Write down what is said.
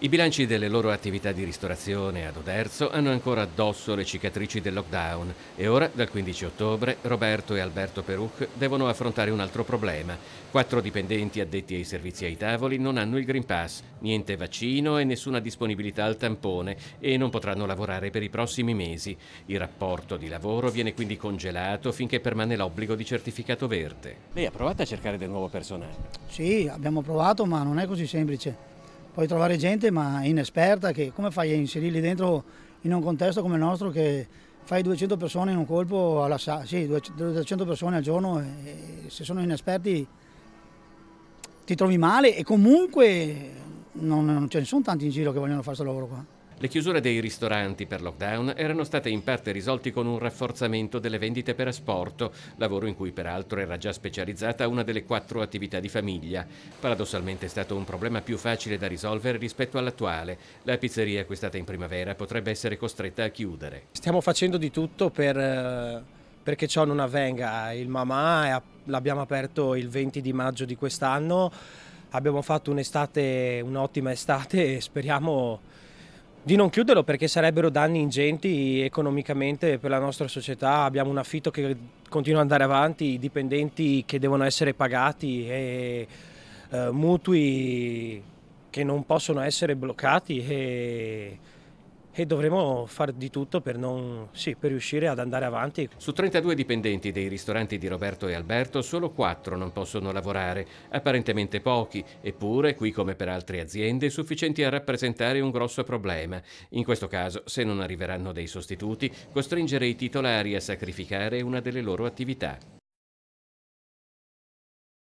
I bilanci delle loro attività di ristorazione ad Oderzo hanno ancora addosso le cicatrici del lockdown e ora, dal 15 ottobre, Roberto e Alberto Peruc devono affrontare un altro problema. Quattro dipendenti addetti ai servizi ai tavoli non hanno il Green Pass, niente vaccino e nessuna disponibilità al tampone e non potranno lavorare per i prossimi mesi. Il rapporto di lavoro viene quindi congelato finché permane l'obbligo di certificato verde. Lei ha provato a cercare del nuovo personale? Sì, abbiamo provato ma non è così semplice puoi trovare gente ma inesperta che come fai a inserirli dentro in un contesto come il nostro che fai 200 persone in un colpo, alla, sì, 200 persone al giorno e se sono inesperti ti trovi male e comunque non, non ce ne sono tanti in giro che vogliono fare questo lavoro qua. Le chiusure dei ristoranti per lockdown erano state in parte risolti con un rafforzamento delle vendite per asporto, lavoro in cui peraltro era già specializzata una delle quattro attività di famiglia. Paradossalmente è stato un problema più facile da risolvere rispetto all'attuale. La pizzeria acquistata in primavera potrebbe essere costretta a chiudere. Stiamo facendo di tutto per, eh, perché ciò non avvenga. Il Mamà l'abbiamo aperto il 20 di maggio di quest'anno, abbiamo fatto un'estate, un'ottima estate e speriamo di non chiuderlo perché sarebbero danni ingenti economicamente per la nostra società, abbiamo un affitto che continua ad andare avanti, i dipendenti che devono essere pagati e eh, mutui che non possono essere bloccati e e dovremo fare di tutto per, non, sì, per, riuscire ad andare avanti. Su 32 dipendenti dei ristoranti di Roberto e Alberto solo 4 non possono lavorare, apparentemente pochi, eppure qui come per altre aziende sufficienti a rappresentare un grosso problema. In questo caso, se non arriveranno dei sostituti, costringere i titolari a sacrificare una delle loro attività.